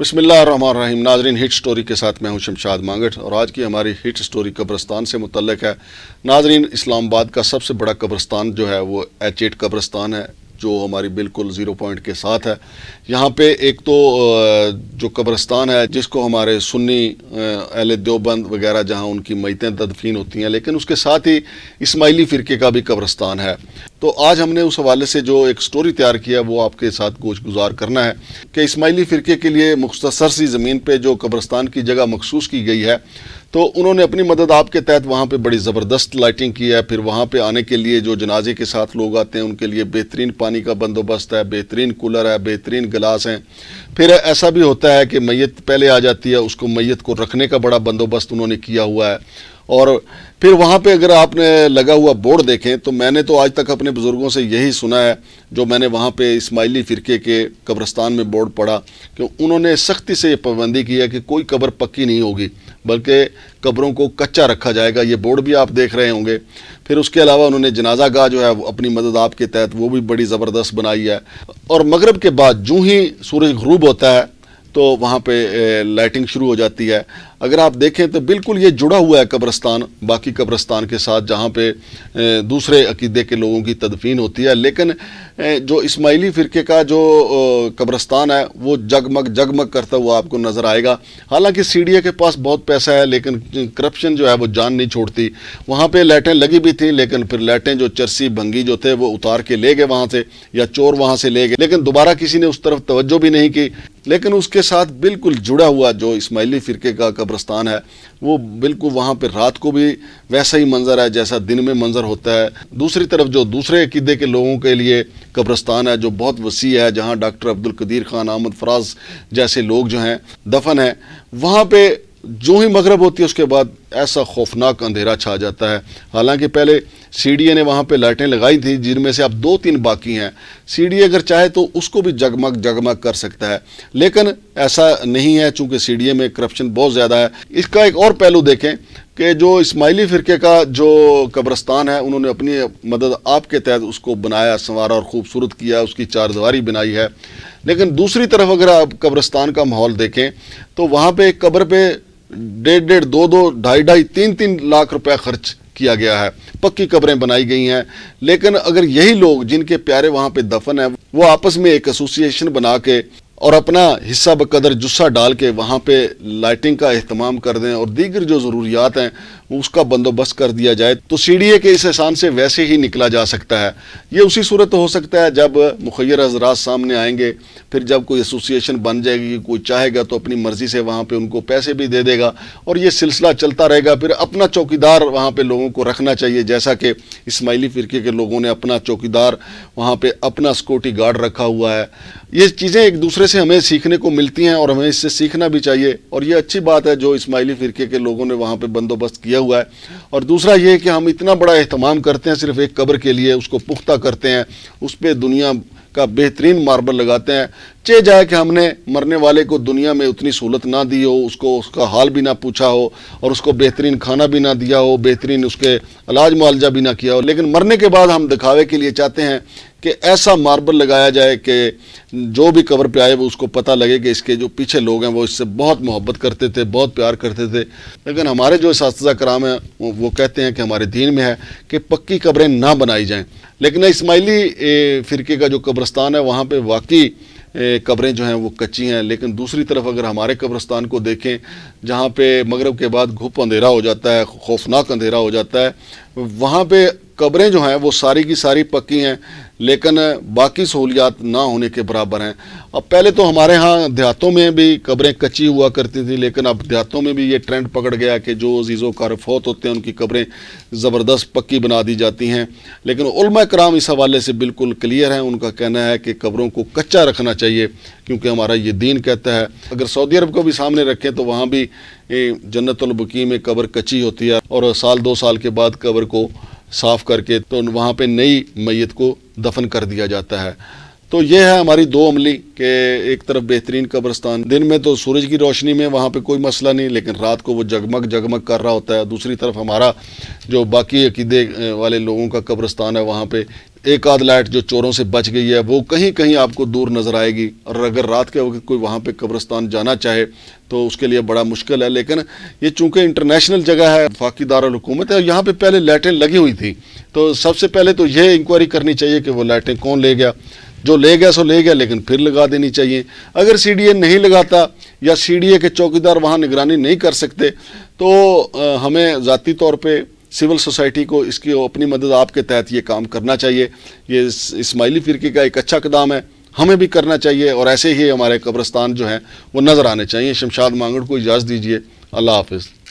बसमिल्लाम नाजरीन hit story के साथ मैं हूं शमशाद मांगठ और आज की हमारी हिट स्टोरी कब्रस्तान से मुतलक है नाजरीन इस्लामाबाद का सबसे बड़ा कब्रस्तान जो है वो एच एट कब्रस्तान है जो हमारी बिल्कुल ज़ीरो पॉइंट के साथ है यहाँ पे एक तो जो कब्रस्तान है जिसको हमारे सुन्नी अहल देवबंद वगैरह जहाँ उनकी मैतें तदफीन होती हैं लेकिन उसके साथ ही इसमाइली फ़िरके का भी कब्रस्तान है तो आज हमने उस हवाले से जो एक स्टोरी तैयार किया वो आपके साथ गोश गुजार करना है कि इस्माइली फ़िरके के लिए मुख्तसर सी ज़मीन पर जो कब्रस्तान की जगह मखसूस की गई है तो उन्होंने अपनी मदद आपके तहत वहाँ पर बड़ी ज़बरदस्त लाइटिंग की है फिर वहाँ पर आने के लिए जो जनाजे के साथ लोग आते हैं उनके लिए बेहतरीन पानी का बंदोबस्त है बेहतरीन कूलर है बेहतरीन गिलास हैं फिर ऐसा भी होता है कि मैत पहले आ जाती है उसको मैत को रखने का बड़ा बंदोबस्त उन्होंने किया हुआ है और फिर वहाँ पे अगर आपने लगा हुआ बोर्ड देखें तो मैंने तो आज तक अपने बुज़ुर्गों से यही सुना है जो मैंने वहाँ पे इस्माइली फ़िरके के कब्रस्तान में बोर्ड पढ़ा कि उन्होंने सख्ती से ये पाबंदी की है कि कोई कब्र पक्की नहीं होगी बल्कि कब्रों को कच्चा रखा जाएगा ये बोर्ड भी आप देख रहे होंगे फिर उसके अलावा उन्होंने जनाजा गाह जो है अपनी मदद आपके तहत वो भी बड़ी ज़बरदस्त बनाई है और मगरब के बाद जूँ ही सूरज गरूब होता है तो वहाँ पर लाइटिंग शुरू हो जाती है अगर आप देखें तो बिल्कुल ये जुड़ा हुआ है कब्रस्तान बाकी कब्रस्तान के साथ जहाँ पे दूसरे अकीदे के लोगों की तदफीन होती है लेकिन जो इस्माइली फ़िरके का जो कब्रस्तान है वो जगमग जगमग करता हुआ आपको नज़र आएगा हालांकि सी के पास बहुत पैसा है लेकिन करप्शन जो है वो जान नहीं छोड़ती वहाँ पर लाइटें लगी भी थी लेकिन फिर लाइटें जो चरसी भंगी जो थे वो उतार के ले गए वहाँ से या चोर वहाँ से ले गए लेकिन दोबारा किसी ने उस तरफ तोज्जो भी नहीं की लेकिन उसके साथ बिल्कुल जुड़ा हुआ जो इस्माइली फ़िरके का कब्रस्तान है वो बिल्कुल वहाँ पर रात को भी वैसा ही मंज़र है जैसा दिन में मंज़र होता है दूसरी तरफ जो दूसरे अकीदे के लोगों के लिए कब्रस्तान है जो बहुत वसी है जहाँ डॉक्टर अब्दुल कदीर खान अहमद फराज जैसे लोग जो हैं दफन हैं वहाँ पर जो ही मगरब होती है उसके बाद ऐसा खौफनाक अंधेरा छा जाता है हालांकि पहले सीडीए ने वहाँ पे लाइटें लगाई थी जिनमें से अब दो तीन बाकी हैं सीडीए अगर चाहे तो उसको भी जगमग जगमग कर सकता है लेकिन ऐसा नहीं है चूँकि सीडीए में करप्शन बहुत ज़्यादा है इसका एक और पहलू देखें कि जो इस्माइली फ़िरके का जो कब्रस्तान है उन्होंने अपनी मदद आपके तहत उसको बनाया संवारा और ख़ूबसूरत किया उसकी चारदवारी बनाई है लेकिन दूसरी तरफ अगर आप कब्रस्तान का माहौल देखें तो वहाँ पे कब्र पे डेढ़ डेढ़ दो दो ढाई ढाई तीन तीन लाख रुपया खर्च किया गया है पक्की कब्रें बनाई गई हैं लेकिन अगर यही लोग जिनके प्यारे वहाँ पे दफन है वो आपस में एक एसोसिएशन बना के और अपना हिस्सा बकदर जुस्सा डाल के वहाँ पे लाइटिंग का अहतमाम कर दें और दीगर जो ज़रूरियात हैं उसका बंदोबस्त कर दिया जाए तो सी डी ए के इस एहसान से वैसे ही निकला जा सकता है ये उसी सूरत हो सकता है जब मुखर हजरात सामने आएंगे फिर जब कोई एसोसिएशन बन जाएगी कोई चाहेगा तो अपनी मर्ज़ी से वहाँ पर उनको पैसे भी दे देगा और ये सिलसिला चलता रहेगा फिर अपना चौकीदार वहाँ पर लोगों को रखना चाहिए जैसा कि इसमाइली फ़िरके के लोगों ने अपना चौकीदार वहाँ पर अपना सिक्योरिटी गार्ड रखा हुआ है ये चीज़ें एक दूसरे चीज़ें हमें सीखने को मिलती हैं और हमें इससे सीखना भी चाहिए और ये अच्छी बात है जो इसमाइली फ़िरके के लोगों ने वहाँ पर बंदोबस्त किया हुआ है और दूसरा ये कि हम इतना बड़ा अहतमाम करते हैं सिर्फ एक कब्र के लिए उसको पुख्ता करते हैं उस पर दुनिया का बेहतरीन मार्बल लगाते हैं चे जाए कि हमने मरने वाले को दुनिया में उतनी सहूलत ना दी हो उसको उसका हाल भी ना पूछा हो और उसको बेहतरीन खाना भी ना दिया हो बेहतरीन उसके इलाज मुआवजा भी ना किया हो लेकिन मरने के बाद हम दिखावे के लिए चाहते हैं कि ऐसा मार्बल लगाया जाए कि जो भी कवर पे आए वो उसको पता लगे कि इसके जो पीछे लोग हैं वो इससे बहुत मोहब्बत करते थे बहुत प्यार करते थे लेकिन हमारे जो इस कराम हैं वो कहते हैं कि हमारे दीन में है कि पक्की कब्रें ना बनाई जाएँ लेकिन इसमाइली फ़िरके का जो कब्रस्तान है वहाँ पर वाकई कब्रें जो हैं वो कच्ची हैं लेकिन दूसरी तरफ अगर हमारे कब्रस्तान को देखें जहाँ पे मगरब के बाद घुप अंधेरा हो जाता है खौफनाक अंधेरा हो जाता है वहाँ पे कब्रें जो हैं वो सारी की सारी पक्की हैं लेकिन बाकी सहूलियात ना होने के बराबर हैं अब पहले तो हमारे यहाँ देहातों में भी कब्रें कच्ची हुआ करती थी लेकिन अब देहातों में भी ये ट्रेंड पकड़ गया कि जो अजीज़ों कार फौत होते हैं उनकी कब्रें ज़बरदस्त पक्की बना दी जाती हैं लेकिन उल्मा कराम इस हवाले से बिल्कुल क्लियर हैं उनका कहना है कि कब्रों को कच्चा रखना चाहिए क्योंकि हमारा ये दीन कहता है अगर सऊदी अरब को भी सामने रखें तो वहाँ भी जन्नतबकी में कब्र कच्ची होती है और साल दो साल के बाद कब्र को साफ़ करके तो वहाँ पे नई मैत को दफन कर दिया जाता है तो ये है हमारी दो अमली के एक तरफ बेहतरीन कब्रस्तान दिन में तो सूरज की रोशनी में वहाँ पे कोई मसला नहीं लेकिन रात को वो जगमग जगमग कर रहा होता है दूसरी तरफ हमारा जो बाकी अकीदे वाले लोगों का कब्रस्तान है वहाँ पे एक आध लाइट जो चोरों से बच गई है वो कहीं कहीं आपको दूर नज़र आएगी और अगर रात के वक्त कोई वहाँ पे कब्रस्तान जाना चाहे तो उसके लिए बड़ा मुश्किल है लेकिन ये चूंकि इंटरनेशनल जगह है फाकी दारकूमत है यहाँ पे पहले लाइटें लगी हुई थी तो सबसे पहले तो ये इंक्वायरी करनी चाहिए कि वो लाइटें कौन ले गया जो ले गया सो ले गया लेकिन फिर लगा देनी चाहिए अगर सी नहीं लगाता या सी के चौकीदार वहाँ निगरानी नहीं कर सकते तो हमें ज़ाती तौर पर सिविल सोसाइटी को इसकी अपनी मदद आपके तहत ये काम करना चाहिए ये इसमाइली फिरके का एक अच्छा कदम है हमें भी करना चाहिए और ऐसे ही हमारे कब्रस्तान जो हैं वो नज़र आने चाहिए शमशाद मांगड़ को इजाज़त दीजिए अल्लाह हाफिज़